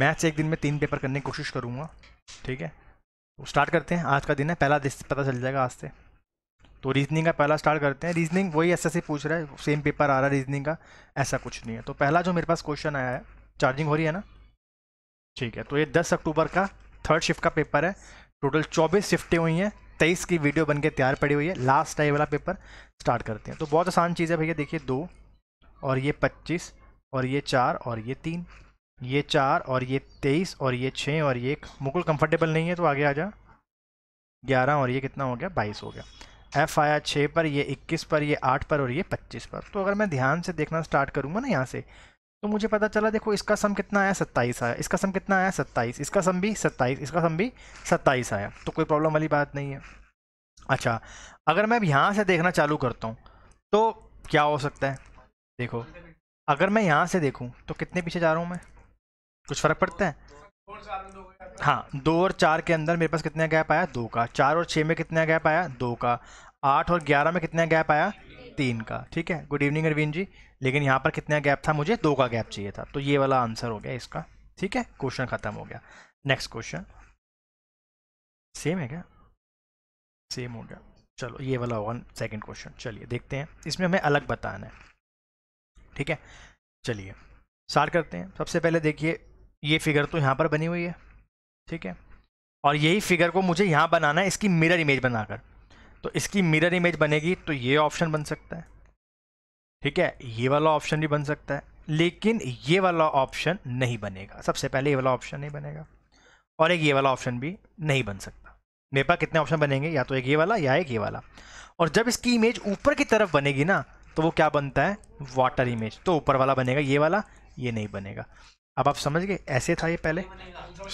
Maths एक दिन में तीन पेपर करने की कोशिश करूँगा ठीक है तो स्टार्ट करते हैं आज का दिन है पहला पता चल जाएगा आज से तो रीजनिंग का पहला स्टार्ट करते हैं रीजनिंग वही ऐसा से पूछ रहा है सेम पेपर आ रहा है रीजनिंग का ऐसा कुछ नहीं है तो पहला जो मेरे पास क्वेश्चन आया है चार्जिंग हो रही है ना ठीक है तो ये दस अक्टूबर का थर्ड शिफ्ट का पेपर है टोटल चौबीस शिफ्टें हुई हैं तेईस की वीडियो बन के तैयार पड़ी हुई है लास्ट टाइम वाला पेपर स्टार्ट करते हैं तो बहुत आसान चीज़ है भैया देखिए दो और ये पच्चीस और ये चार और ये तीन ये चार और ये तेईस और ये छः और ये एक मुकुल कंफर्टेबल नहीं है तो आगे आ जा ग्यारह और ये कितना हो गया बाईस हो गया एफ़ आया छः पर ये इक्कीस पर ये आठ पर और ये पच्चीस पर तो अगर मैं ध्यान से देखना स्टार्ट करूँगा ना यहाँ से तो मुझे पता चला देखो इसका सम कितना आया सत्ताईस आया इसका सम कितना आया सत्ताईस इसका सम भी सत्ताईस इसका सम भी सत्ताईस आया तो कोई प्रॉब्लम वाली बात नहीं है अच्छा अगर मैं अब यहाँ से देखना चालू करता हूँ तो क्या हो सकता है देखो अगर मैं यहाँ से देखूँ तो कितने पीछे जा रहा हूँ मैं कुछ फर्क पड़ता है हाँ दो और चार के अंदर मेरे पास कितना गैप आया दो का चार और छः में कितना गैप आया दो का आठ और ग्यारह में कितना गैप आया तीन का ठीक है गुड इवनिंग अरविंद जी लेकिन यहाँ पर कितना गैप था मुझे दो का गैप चाहिए था तो ये वाला आंसर हो गया इसका ठीक है क्वेश्चन ख़त्म हो गया नेक्स्ट क्वेश्चन सेम है क्या सेम हो गया चलो ये वाला होगा सेकंड क्वेश्चन चलिए देखते हैं इसमें हमें अलग बताना है ठीक है चलिए स्टार्ट करते हैं सबसे पहले देखिए ये फिगर तो यहाँ पर बनी हुई है ठीक है और यही फिगर को मुझे यहाँ बनाना है इसकी मिरर इमेज बनाकर तो इसकी मिरर इमेज बनेगी तो ये ऑप्शन बन सकता है ठीक है ये वाला ऑप्शन भी बन सकता है लेकिन ये वाला ऑप्शन नहीं बनेगा सबसे पहले ये वाला ऑप्शन नहीं बनेगा और एक ये वाला ऑप्शन भी नहीं बन सकता मेरे पास कितने ऑप्शन बनेंगे या तो एक ये वाला या एक ये वाला और जब इसकी इमेज ऊपर की तरफ बनेगी ना तो वो क्या बनता है वाटर इमेज तो ऊपर वाला बनेगा ये वाला ये नहीं बनेगा अब आप समझ गए ऐसे था ये पहले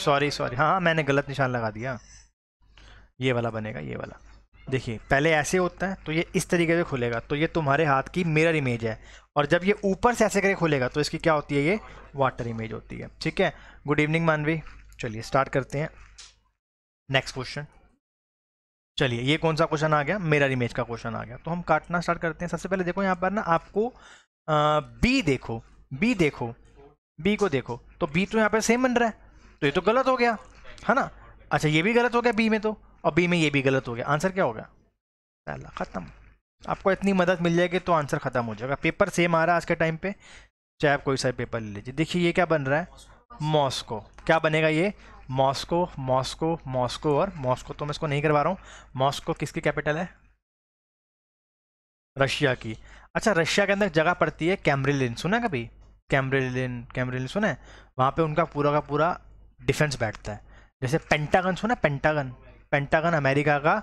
सॉरी सॉरी हाँ हाँ मैंने गलत निशान लगा दिया ये वाला बनेगा ये वाला देखिए पहले ऐसे होता है तो ये इस तरीके से खुलेगा तो ये तुम्हारे हाथ की मिरर इमेज है और जब ये ऊपर से ऐसे करके खुलेगा तो इसकी क्या होती है ये वाटर इमेज होती है ठीक है गुड इवनिंग मानवी चलिए स्टार्ट करते हैं नेक्स्ट क्वेश्चन चलिए ये कौन सा क्वेश्चन आ गया मिरर इमेज का क्वेश्चन आ गया तो हम काटना स्टार्ट करते हैं सबसे पहले देखो यहाँ पर ना आपको बी देखो बी देखो बी को देखो तो बी तो यहाँ पे सेम बन रहा है तो ये तो गलत हो गया है ना अच्छा ये भी गलत हो गया बी में तो और बी में ये भी गलत हो गया आंसर क्या हो गया ख़त्म आपको इतनी मदद मिल जाएगी तो आंसर ख़त्म हो जाएगा पेपर सेम आ रहा है आज के टाइम पे चाहे आप कोई सा पेपर ले लीजिए देखिए ये क्या बन रहा है मॉस्को क्या बनेगा ये मॉस्को मॉस्को मॉस्को और मॉस्को तो मैं इसको नहीं करवा रहा हूँ मॉस्को किसकी कैपिटल है रशिया की अच्छा रशिया के अंदर जगह पड़ती है कैमरिलिन सुना कभी कैमरेलिन कैमरेलिन सुना है वहाँ पे उनका पूरा का पूरा डिफेंस बैठता है जैसे पेंटागन सुना पेंटागन पेंटागन अमेरिका का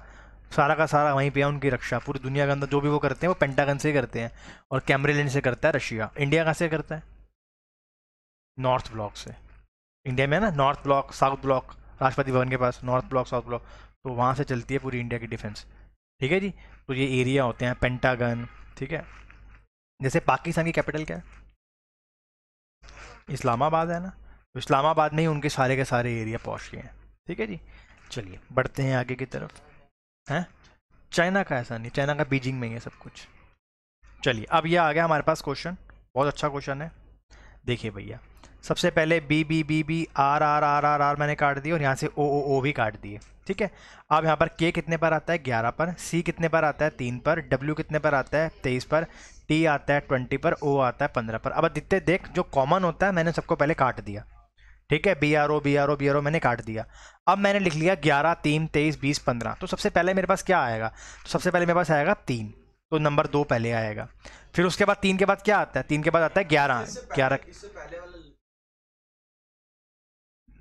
सारा का सारा वहीं पे है उनकी रक्षा पूरी दुनिया के अंदर जो भी वो करते हैं वो पेंटागन से ही करते हैं और कैमरेलिन से करता है रशिया इंडिया कहाँ से करता है नॉर्थ ब्लॉक से इंडिया में है ना north Block South block Rashtrapati Bhavan के पास नॉर्थ ब्लॉक साउथ ब्लॉक तो वहाँ से चलती है पूरी इंडिया की डिफेंस ठीक है जी तो ये एरिया होते हैं पेंटागन ठीक है जैसे पाकिस्तान की कैपिटल क्या है इस्लामाबाद है ना तो इस्लामाबाद में ही उनके सारे के सारे एरिया पहुँच गए हैं ठीक है जी चलिए बढ़ते हैं आगे की तरफ हैं चाइना का ऐसा नहीं चाइना का बीजिंग में ही है सब कुछ चलिए अब यह आ गया हमारे पास क्वेश्चन बहुत अच्छा क्वेश्चन है देखिए भैया सबसे पहले B B B B R R R R R मैंने काट दिए और यहाँ से ओ ओ ओ भी काट दिए ठीक है अब यहाँ पर के कितने पर आता है ग्यारह पर सी कितने पर आता है तीन पर डब्ल्यू कितने पर आता है तेईस पर टी आता है ट्वेंटी पर ओ आता है पंद्रह पर अब आदित्य देख जो कॉमन होता है मैंने सबको पहले काट दिया ठीक है B R O B R O B R O मैंने काट दिया अब मैंने लिख लिया ग्यारह तीन तेईस बीस पंद्रह तो सबसे पहले मेरे पास क्या आएगा तो सबसे पहले मेरे पास आएगा तीन तो नंबर दो पहले आएगा फिर उसके बाद तीन के बाद क्या आता है तीन के बाद आता है ग्यारह ग्यारह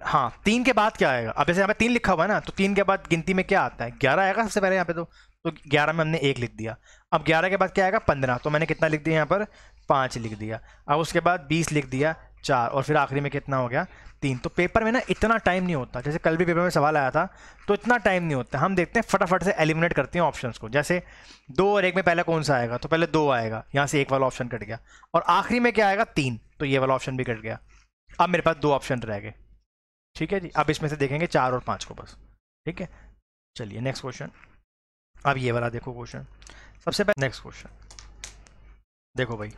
हाँ तीन के बाद क्या आएगा अब जैसे यहाँ पे तीन लिखा हुआ है ना तो तीन के बाद गिनती में क्या आता है ग्यारह आएगा सबसे पहले यहाँ पे तो तो ग्यारह में हमने एक लिख दिया अब ग्यारह के बाद क्या आएगा पंद्रह तो मैंने कितना लिख दिया यहाँ पर पाँच लिख दिया अब उसके बाद बीस लिख दिया चार और फिर आखिरी में कितना हो गया तीन तो पेपर में ना इतना टाइम नहीं होता जैसे कल भी पेपर में सवाल आया था तो इतना टाइम नहीं होता हम देखते हैं फटाफट से एलिमिनेट करते हैं ऑप्शंस को जैसे दो और एक में पहले कौन सा आएगा तो पहले दो आएगा यहाँ से एक वाला ऑप्शन कट गया और आखिरी में क्या आएगा तीन तो ये वाला ऑप्शन भी कट गया अब मेरे पास दो ऑप्शन रह गए ठीक है जी अब इसमें से देखेंगे चार और पाँच को बस ठीक है चलिए नेक्स्ट क्वेश्चन अब ये वाला देखो क्वेश्चन सबसे पहले नेक्स्ट क्वेश्चन देखो भाई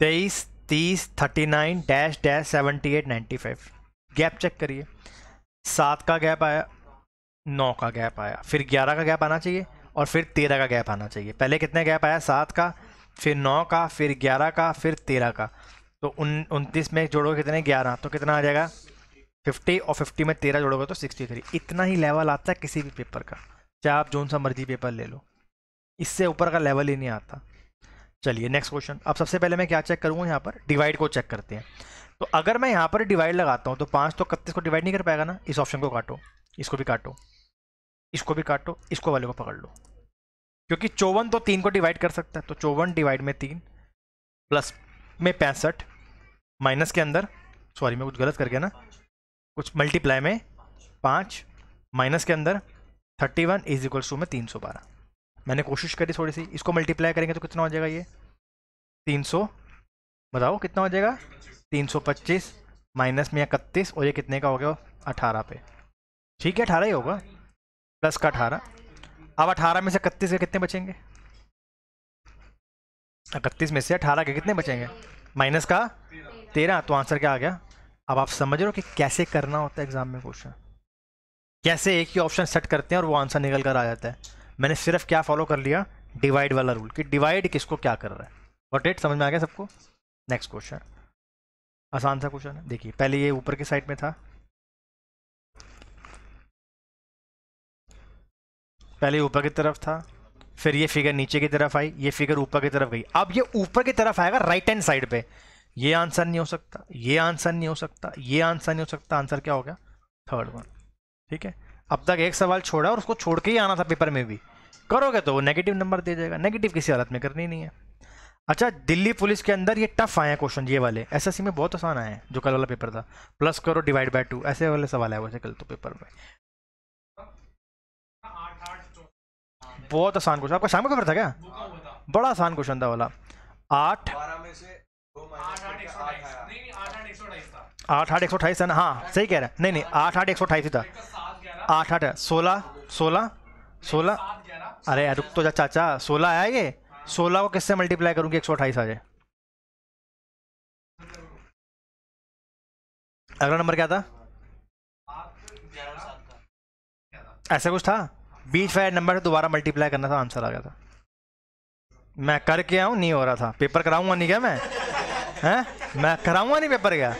तेईस तीस thirty nine dash dash seventy eight ninety five gap check करिए सात का गैप आया नौ का गैप आया फिर ग्यारह का गैप आना चाहिए और फिर तेरह का गैप आना चाहिए पहले कितने गैप आया सात का फिर नौ का फिर ग्यारह का फिर तेरह का तो उन उनतीस में जोड़ो कितने ग्यारह तो कितना आ जाएगा फिफ्टी और फिफ्टी में तेरह जोड़ोगे तो सिक्सटी थ्री इतना ही लेवल आता है किसी भी पेपर का चाहे आप जोन सा मर्जी पेपर ले लो इससे ऊपर का लेवल ही नहीं आता चलिए नेक्स्ट क्वेश्चन अब सबसे पहले मैं क्या चेक करूँगा यहाँ पर डिवाइड को चेक करते हैं तो अगर मैं यहाँ पर डिवाइड लगाता हूँ तो पाँच तो इकतीस को डिवाइड नहीं कर पाएगा ना इस ऑप्शन को काटो इसको भी काटो इसको भी काटो इसको वाले को पकड़ लो क्योंकि चौवन तो तीन को डिवाइड कर सकता है तो चौवन डिवाइड में तीन प्लस में पैंसठ माइनस के अंदर सॉरी मैं कुछ गलत कर गया ना कुछ मल्टीप्लाई में पाँच माइनस के अंदर thirty one is equals to में तीन सौ बारह मैंने कोशिश करी थोड़ी सी इसको मल्टीप्लाई करेंगे तो कितना हो जाएगा ये तीन सौ बताओ कितना हो जाएगा तीन सौ पच्चीस माइनस में इकतीस और ये कितने का हो गया अठारह पे ठीक है अठारह ही होगा प्लस का अठारह अब अठारह में से इकतीस के कितने बचेंगे इकतीस में से अठारह के कितने बचेंगे माइनस का तेरह तो आंसर क्या आ गया अब आप समझ रहे हो कि कैसे करना होता है एग्ज़ाम में क्वेश्चन कैसे एक ही ऑप्शन सेट करते हैं और वो आंसर निकल कर आ जाता है मैंने सिर्फ क्या फॉलो कर लिया डिवाइड वाला रूल कि डिवाइड किसको क्या कर रहा है वॉट डेट समझ में आ गया सबको नेक्स्ट क्वेश्चन आसान सा क्वेश्चन है देखिए पहले ये ऊपर के साइड में था पहले ऊपर की तरफ था फिर ये फिगर नीचे की तरफ आई ये फिगर ऊपर की तरफ गई अब ये ऊपर की तरफ आएगा राइट हैंड साइड पे ये आंसर नहीं हो सकता ये आंसर नहीं हो सकता ये आंसर नहीं हो सकता आंसर क्या हो गया थर्ड वन ठीक है अब तक एक सवाल छोड़ा और उसको छोड़ के ही आना था पेपर में भी करोगे तो वो नेगेटिव नंबर दे जाएगा नेगेटिव किसी हालत में करनी नहीं है अच्छा दिल्ली पुलिस के अंदर ये टफ आए हैं क्वेश्चन ये वाले एसएससी में बहुत आसान आए हैं जो कल वाला पेपर था प्लस करो डिवाइड बाय टू ऐसे वाले सवाल आए वैसे कल तो पेपर में बहुत आसान क्वेश्चन आपका शाम का पेपर था क्या बड़ा आसान क्वेश्चन था वाला आठ में से आठ आठ एक सौ अठाईस है ना हाँ सही कह रहे हैं नहीं नहीं हाँ, आठ आठ एक सौ अठाईस ही था आठ आठ सोलह सोलह सोलह अरे रुक तो जा चाचा सोलह आया ये हाँ। सोलह को किससे मल्टीप्लाई करूँगी एक सौ अठाईस आ जाए अगला नंबर क्या था ऐसा कुछ था बीच वाले नंबर से दोबारा मल्टीप्लाई करना था आंसर आ गया था मैं करके आऊँ नहीं हो रहा था पेपर कराऊंगा नहीं क्या मैं है मैं कराऊंगा नहीं पेपर क्या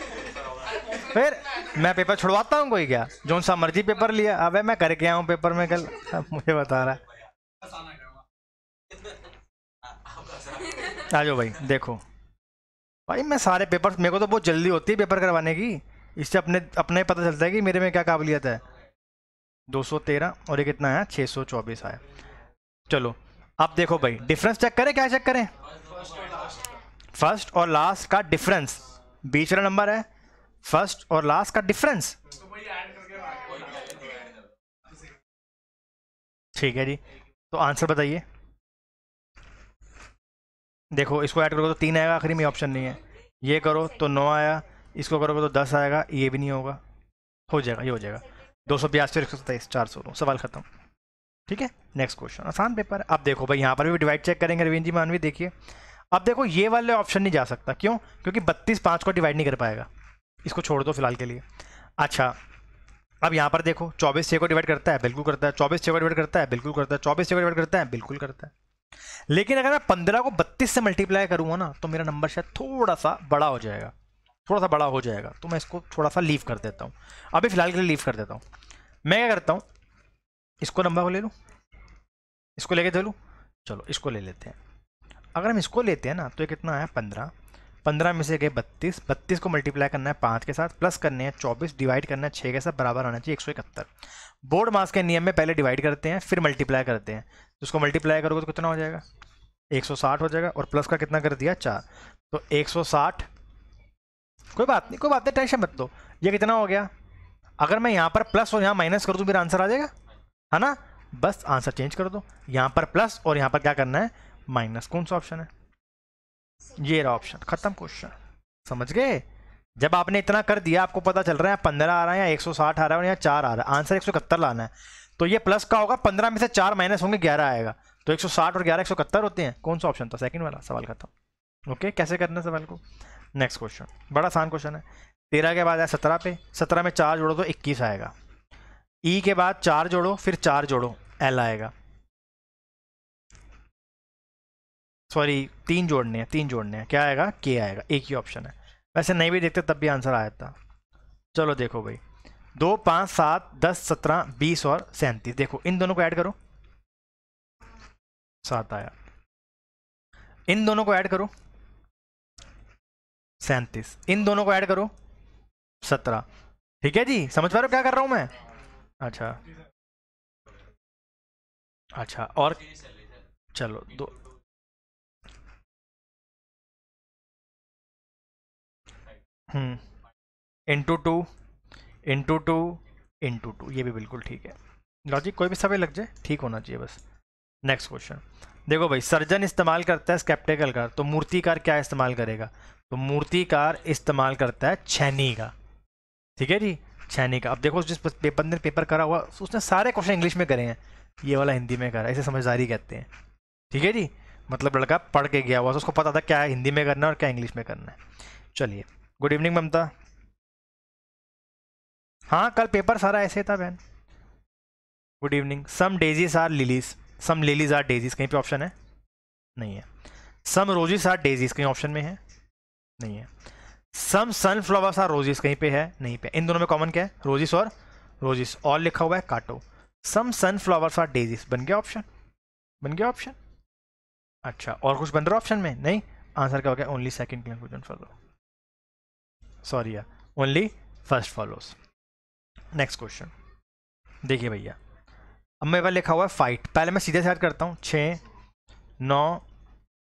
फिर मैं पेपर छुड़वाता हूँ कोई क्या जो सा मर्जी पेपर लिया अब मैं करके आऊँ पेपर में कल मुझे बता रहा है आ जाओ भाई देखो भाई मैं सारे पेपर मेरे को तो बहुत जल्दी होती है पेपर करवाने की इससे अपने अपने पता चलता है कि मेरे में क्या काबिलियत है 213 और ये कितना है 624 आया चलो अब देखो भाई डिफरेंस चेक करें क्या चेक करें फर्स्ट और लास्ट का डिफरेंस बीच वाला नंबर है फर्स्ट और लास्ट का डिफरेंस ठीक है जी तो आंसर बताइए देखो इसको ऐड करोगे तो तीन आएगा आखिरी में ऑप्शन नहीं है ये करो तो नौ आया इसको करोगे तो दस आएगा ये भी नहीं होगा हो जाएगा ये हो जाएगा दो सौ बयासी एक सौ सत्ताईस चार सौ दो सवाल ख़त्म ठीक है नेक्स्ट क्वेश्चन आसान पेपर अब देखो भाई यहाँ पर भी डिवाइड चेक करेंगे रविंद जी मानवी देखिए अब देखो ये वाले ऑप्शन नहीं जा सकता क्यों क्योंकि बत्तीस पाँच को डिवाइड नहीं कर पाएगा इसको छोड़ दो फिलहाल के लिए अच्छा अब यहाँ पर देखो चौबीस छः को डिवाइड करता है बिल्कुल करता है चौबीस छः को डिवाइड करता है बिल्कुल करता है चौबीस छः को डिवाइड करता है बिल्कुल करता है लेकिन अगर मैं पंद्रह को बत्तीस से मल्टीप्लाई करूँगा ना तो मेरा नंबर शायद थोड़ा सा बड़ा हो जाएगा थोड़ा सा बड़ा हो जाएगा तो मैं इसको थोड़ा सा लीव कर देता हूँ अभी फ़िलहाल के लिए लीव कर देता हूँ मैं क्या करता हूँ इसको नंबर को ले लूँ इसको लेके चलूँ चलो इसको ले लेते हैं अगर हम इसको लेते हैं ना तो ये कितना है पंद्रह पंद्रह में से गए बत्तीस बत्तीस को मल्टीप्लाई करना है पाँच के साथ प्लस करने हैं चौबीस डिवाइड करना है छः के साथ बराबर आना चाहिए एक सौ इकहत्तर बोर्ड मास के नियम में पहले डिवाइड करते हैं फिर मल्टीप्लाई करते हैं तो उसको मल्टीप्लाई करोगे तो कितना हो जाएगा एक सौ साठ हो जाएगा और प्लस का कितना कर दिया चार तो एक सौ साठ कोई बात नहीं कोई बात नहीं टेंशन मत दो ये कितना हो गया अगर मैं यहाँ पर प्लस और यहाँ माइनस कर दूँ मेरा आंसर आ जाएगा है ना बस आंसर चेंज कर दो यहाँ पर प्लस और यहाँ पर क्या करना है माइनस कौन सा ऑप्शन है ये रहा ऑप्शन खत्म क्वेश्चन समझ गए जब आपने इतना कर दिया आपको पता चल रहा है पंद्रह आ रहा है या एक सौ साठ आ रहा है या चार आ रहा है आंसर एक सौ इकहत्तर लाना है तो ये प्लस का होगा पंद्रह में से चार माइनस होंगे ग्यारह आएगा तो एक सौ साठ और ग्यारह एक सौ इकहत्तर होते हैं कौन सा ऑप्शन था सेकंड वाला सवाल खत्म ओके कैसे करना है सवाल को नेक्स्ट क्वेश्चन बड़ा आसान क्वेश्चन है तेरह के बाद आया सत्रह पे सत्रह में चार जोड़ो तो इक्कीस आएगा ई e के बाद चार जोड़ो फिर चार जोड़ो एल आएगा सॉरी तीन जोड़ने हैं तीन जोड़ने हैं क्या आएगा के आएगा एक ही ऑप्शन है वैसे नहीं भी देखते तब भी आंसर आ जाता चलो देखो भाई दो पाँच सात दस सत्रह बीस और सैंतीस देखो इन दोनों को ऐड करो सात आया इन दोनों को ऐड करो सैंतीस इन दोनों को ऐड करो सत्रह ठीक है जी समझ पा रहे हो क्या कर रहा हूँ मैं अच्छा अच्छा और चलो दो into two into two into two ये भी बिल्कुल ठीक है लॉजिक कोई भी समय लग जाए ठीक होना चाहिए बस नेक्स्ट क्वेश्चन देखो भाई सर्जन इस्तेमाल करता है स्केप्टिकल का तो मूर्तिकार क्या इस्तेमाल करेगा तो मूर्तिकार इस्तेमाल करता है छैनी का ठीक है जी छैनी का अब देखो जिस पेपर ने पेपर करा हुआ उसने सारे क्वेश्चन इंग्लिश में करे हैं ये वाला हिंदी में करा इसे समझदारी कहते हैं ठीक है जी मतलब लड़का पढ़ के गया हुआ तो उसको पता था क्या हिंदी में करना है और क्या इंग्लिश में करना है चलिए गुड इवनिंग ममता हाँ कल पेपर सारा ऐसे था बहन good evening some daisies are lilies some lilies are daisies कहीं पे ऑप्शन है नहीं है सम रोजेस आर डेजीज कहीं ऑप्शन में है नहीं है सम सनफ्लावर्स आर रोजेस कहीं पे है नहीं पे इन दोनों में कॉमन क्या है रोजेस और रोजेस और लिखा हुआ है काटो सम सनफ्लावर्स आर डेजीज बन गया ऑप्शन बन गया ऑप्शन अच्छा और कुछ बन रहा ऑप्शन में नहीं आंसर क्या हो गया ओनली सेकेंड कंक्लूजन फॉर दो सॉरी यार only first follows next question देखिए भैया अब मेरे पास लिखा हुआ है फाइट पहले मैं सीधे से ऐड करता हूँ छः नौ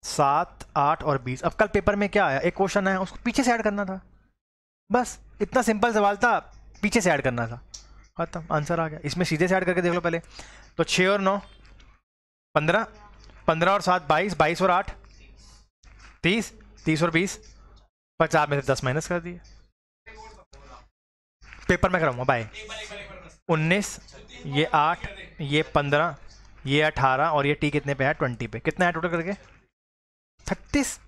सात आठ और बीस अब कल पेपर में क्या आया एक क्वेश्चन आया उसको पीछे से ऐड करना था बस इतना सिंपल सवाल था पीछे से ऐड करना था खत्म आंसर आ गया इसमें सीधे से ऐड करके देख लो पहले तो छः और नौ पंद्रह पंद्रह और सात बाईस बाईस और आठ तीस तीस और बीस पचास में से दस माइनस कर दिए पेपर में कराऊंगा बाय उन्नीस ये आठ ये पंद्रह ये अठारह और ये टी कितने पे है ट्वेंटी पे कितना है टोटल करके छत्तीस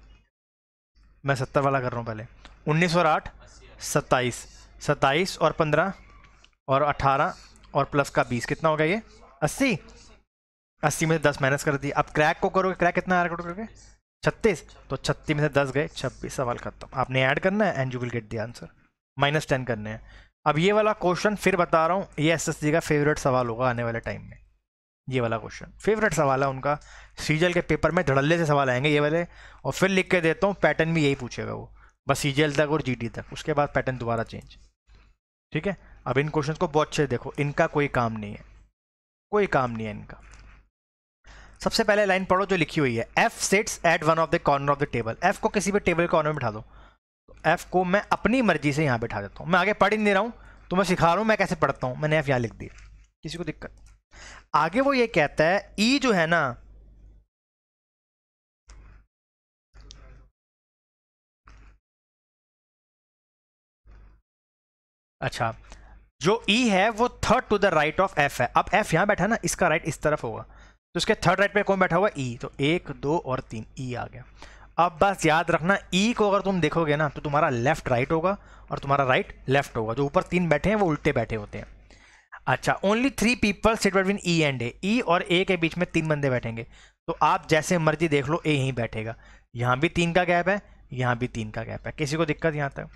मैं सत्तर वाला कर रहा हूँ पहले उन्नीस और आठ सत्ताईस सत्ताईस और पंद्रह और अठारह और प्लस का बीस कितना होगा ये अस्सी अस्सी में दस माइनस कर दिए अब क्रैक को करोगे क्रैक कितना आ रहा है टोटल करके छत्तीस तो छत्तीस में से दस गए छब्बीस सवाल खत्म आपने ऐड करना है and you will get the answer minus ten करने हैं अब ये वाला क्वेश्चन फिर बता रहा हूँ ये एसएससी का फेवरेट सवाल होगा आने वाले टाइम में ये वाला क्वेश्चन फेवरेट सवाल है उनका सीजल के पेपर में धड़ल्ले से सवाल आएंगे ये वाले और फिर लिख के देता हूँ पैटर्न भी यही पूछेगा वो बस सी तक और जी तक उसके बाद पैटर्न दोबारा चेंज ठीक है अब इन क्वेश्चन को बहुत अच्छे देखो इनका कोई काम नहीं है कोई काम नहीं है इनका सबसे पहले लाइन पढ़ो जो लिखी हुई है F sits at one of the corner of the table F को किसी भी टेबल कॉर्नर में बिठा दो एफ को मैं अपनी मर्जी से यहाँ बैठा देता हूँ मैं आगे पढ़ ही नहीं रहा हूँ तो मैं सिखा रहा हूँ मैं कैसे पढ़ता हूँ मैंने एफ यहाँ लिख दी किसी को दिक्कत आगे वो ये कहता है ई e जो है ना अच्छा जो ई e है वो third to the right of F है अब एफ यहाँ बैठा ना इसका राइट right इस तरफ होगा तो उसके थर्ड राइट पे कौन बैठा हुआ ई e, तो एक दो और तीन ई e आ गया अब बस याद रखना ई e को अगर तुम देखोगे ना तो तुम्हारा लेफ्ट राइट होगा और तुम्हारा राइट लेफ्ट होगा जो ऊपर तीन बैठे हैं वो उल्टे बैठे होते हैं अच्छा only three people sit between E and A E और ए के बीच में तीन बंदे बैठेंगे तो आप जैसे मर्जी देख लो ए ही बैठेगा यहाँ भी तीन का गैप है यहाँ भी तीन का गैप है किसी को दिक्कत यहाँ तक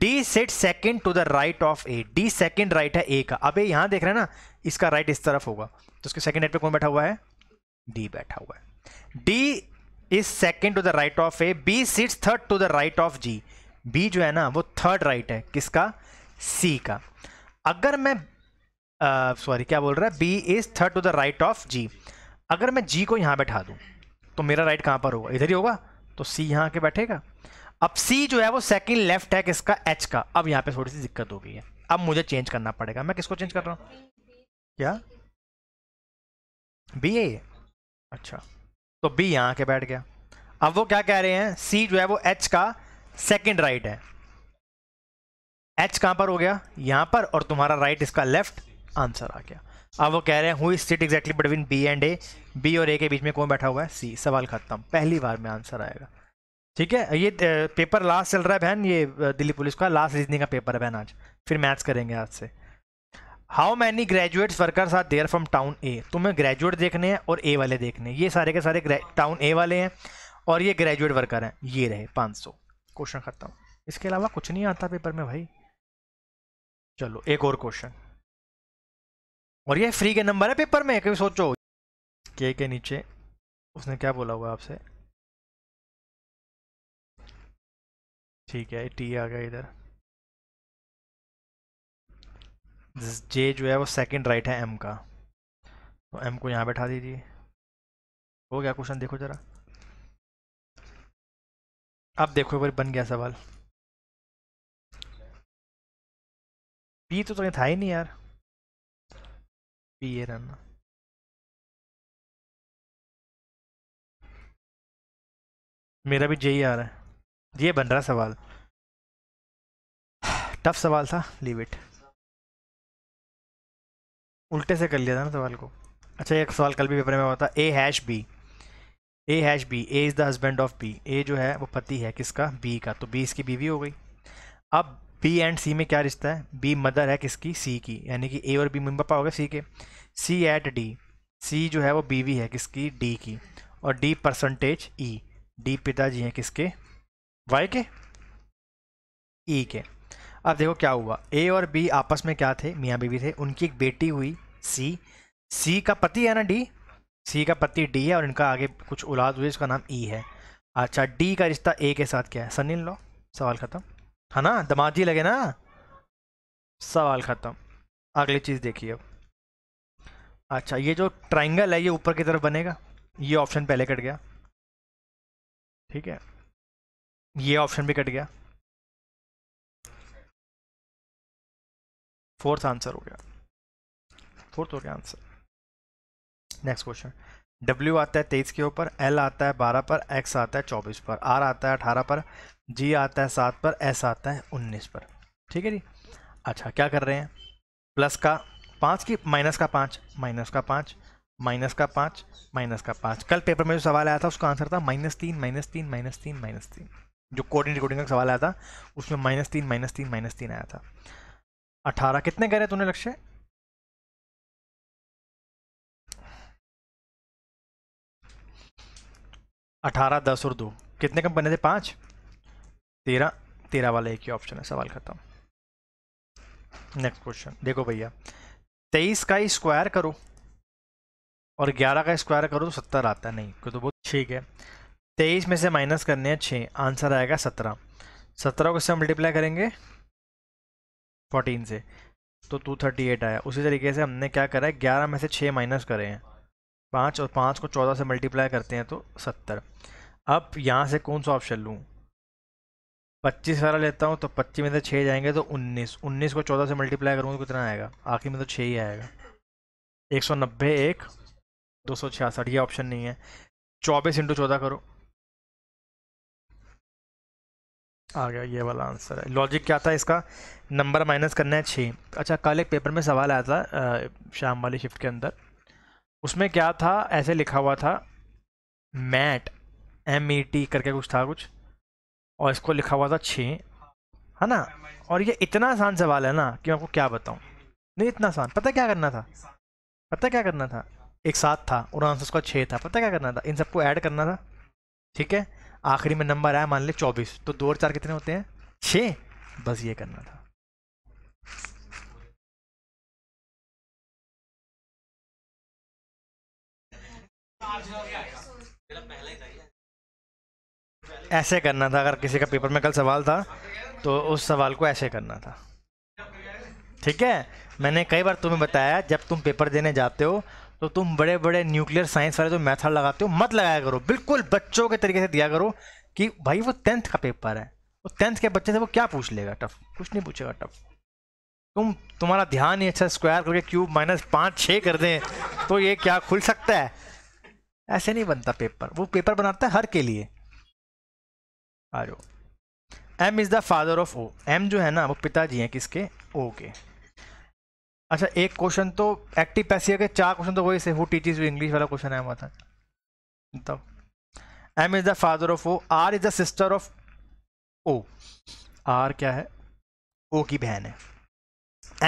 D sits second to the right of A D second right है ए का अब ये यहाँ देख रहे हैं ना इसका राइट इस तरफ होगा तो उसके सेकंड हेड पे कौन बैठा हुआ है डी बैठा हुआ है D is second to the right of A B sits third to the right of G B जो है ना वो थर्ड राइट right है किसका सी का अगर मैं सॉरी uh, क्या बोल रहा है B is third to the right of G अगर मैं जी को यहाँ बैठा दूँ तो मेरा राइट right कहाँ पर होगा इधर ही होगा तो सी यहाँ के बैठेगा अब सी जो है वो सेकंड लेफ्ट है किसका एच का अब यहाँ पे थोड़ी सी दिक्कत हो गई है अब मुझे चेंज करना पड़ेगा मैं किसको चेंज कर रहा हूँ क्या बी है अच्छा तो बी यहाँ के बैठ गया अब वो क्या कह रहे हैं सी जो है वो एच का सेकंड राइट है एच कहां पर हो गया यहां पर और तुम्हारा राइट इसका लेफ्ट आंसर आ गया अब वो कह रहे हैं is sit exactly between B and A B और ए के बीच में कौन बैठा हुआ है सी सवाल खत्म पहली बार में आंसर आएगा ठीक है ये पेपर लास्ट चल रहा है बहन ये दिल्ली पुलिस का लास्ट रीजनिंग का पेपर है बहन आज फिर मैथ्स करेंगे आज से how many graduates workers are there from town A तुम्हें ग्रेजुएट देखने हैं और ए वाले देखने हैं ये सारे के सारे टाउन ए वाले हैं और ये ग्रेजुएट वर्कर हैं ये रहे 500 क्वेश्चन खत्म इसके अलावा कुछ नहीं आता पेपर में भाई चलो एक और क्वेश्चन और ये फ्री के नंबर है पेपर में कभी सोचो के के नीचे उसने क्या बोला हुआ आपसे ठीक है टी आ गया इधर जे जो है वो सेकंड राइट है एम का तो एम को यहाँ बैठा दीजिए हो गया क्वेश्चन देखो ज़रा अब देखो एक बन गया सवाल पी तो तुम्हें तो था ही नहीं यार पी ये रन मेरा भी जे आ रहा है ये बन रहा सवाल टफ सवाल था लीव इट उल्टे से कर लिया था ना सवाल को अच्छा एक सवाल कल भी पेपर में हुआ था A hash B A hash B A is the husband of B A जो है वो पति है किसका बी का तो बी इसकी बीवी हो गई अब बी एंड सी में क्या रिश्ता है बी मदर है किसकी सी की यानी कि ए और बी मम्मी पापा हो गए सी के सी एट डी सी जो है वो बीवी है किसकी डी की और डी परसेंटेज ई डी पिताजी हैं किसके वाई के ई e के अब देखो क्या हुआ ए और बी आपस में क्या थे मियाँ बीवी थे उनकी एक बेटी हुई सी सी का पति है ना डी सी का पति डी है और इनका आगे कुछ औलाद हुई इसका नाम ई e है अच्छा डी का रिश्ता ए के साथ क्या है सन इन लो सवाल ख़त्म है ना दमाजी लगे ना सवाल ख़त्म अगली चीज़ देखिए अब अच्छा ये जो ट्राइंगल है ये ऊपर की तरफ बनेगा ये ऑप्शन पहले कट गया ठीक है ये ऑप्शन भी कट गया फोर्थ आंसर हो गया फोर्थ हो गया आंसर नेक्स्ट क्वेश्चन डब्ल्यू आता है तेईस के ऊपर एल आता है बारह पर एक्स आता है चौबीस पर आर आता है अठारह पर जी आता है सात पर एस आता है उन्नीस पर ठीक है जी अच्छा क्या कर रहे हैं प्लस का पाँच की माइनस का पाँच माइनस का पाँच माइनस का पाँच माइनस का पाँच कल पेपर में जो सवाल आया था उसका आंसर था माइनस तीन माइनस तीन माइनस तीन माइनस तीन जो कोडिंग रिकॉर्डिंग का सवाल आया था उसमें माइनस तीन माइनस तीन माइनस तीन आया था अठारह कितने करे तूने लक्ष्य अठारह दस और दो कितने कम बने थे पांच तेरह तेरह वाला एक ही ऑप्शन है सवाल खत्म नेक्स्ट क्वेश्चन देखो भैया तेईस का स्क्वायर करो और ग्यारह का स्क्वायर करो तो सत्तर आता है नहीं तो बहुत ठीक है तेईस में से माइनस करने हैं छः आंसर आएगा सत्रह सत्रह को इससे मल्टीप्लाई करेंगे 14 से तो टू थर्टी एट आया उसी तरीके से हमने क्या करा है ग्यारह में से छः माइनस करे हैं पाँच और पाँच को चौदह से मल्टीप्लाई करते हैं तो सत्तर अब यहाँ से कौन सा ऑप्शन लूँ पच्चीस वाला लेता हूँ तो पच्चीस में से छः जाएंगे तो उन्नीस उन्नीस को चौदह से मल्टीप्लाई करूँगा तो कितना आएगा आखिर में तो छः ही आएगा एक सौ नब्बे एक दो सौ छियासठ ये ऑप्शन नहीं है चौबीस इंटू चौदह करो आ गया ये वाला आंसर है लॉजिक क्या था इसका नंबर माइनस करना है छः अच्छा कल एक पेपर में सवाल आया था शाम वाली शिफ्ट के अंदर उसमें क्या था ऐसे लिखा हुआ था मैट एम ई टी करके कुछ था कुछ और इसको लिखा हुआ था छः है ना और ये इतना आसान सवाल है ना कि मैं आपको क्या बताऊँ नहीं इतना आसान पता क्या करना था पता क्या करना था एक साथ था और आंसर उसका छः था पता क्या करना था इन सबको ऐड करना था ठीक है आखिरी में नंबर आया मान ले चौबीस तो दो और चार कितने होते हैं छ बस ये करना था ऐसे करना था अगर किसी का पेपर में कल सवाल था तो उस सवाल को ऐसे करना था ठीक है मैंने कई बार तुम्हें बताया जब तुम पेपर देने जाते हो तो तुम बड़े बड़े न्यूक्लियर साइंस वाले जो तो मेथड लगाते हो मत लगाया करो बिल्कुल बच्चों के तरीके से दिया करो कि भाई वो टेंथ का पेपर है वो टेंथ के बच्चे से वो क्या पूछ लेगा टफ कुछ नहीं पूछेगा टफ तुम तुम्हारा ध्यान ही अच्छा स्क्वायर करके क्यूब माइनस पाँच छः कर दें तो ये क्या खुल सकता है ऐसे नहीं बनता पेपर वो पेपर बनाता है हर के लिए आ जाओ M is the father of O M जो है ना वो पिताजी हैं किसके ओ के अच्छा एक क्वेश्चन तो एक्टिव पैसिया के चार क्वेश्चन तो वही से हु टीचेज यू इंग्लिश वाला क्वेश्चन है हमारा तो M is the father of O R is the sister of O R क्या है ओ की बहन है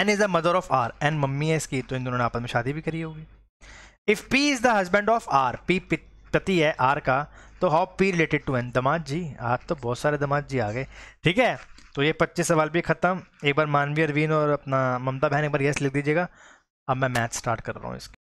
N is the mother of R N mummy है इसकी तो इन दोनों ने आपस में शादी भी करी होगी if P is the husband of R P पति है आर का तो how P related to N दमाद जी आज तो बहुत सारे दमाद जी आ गए ठीक है तो ये पच्चीस सवाल भी ख़त्म एक बार मानवीय अरवीन और अपना ममता बहन एक बार यस लिख दीजिएगा अब मैं मैथ स्टार्ट कर रहा हूँ इसकी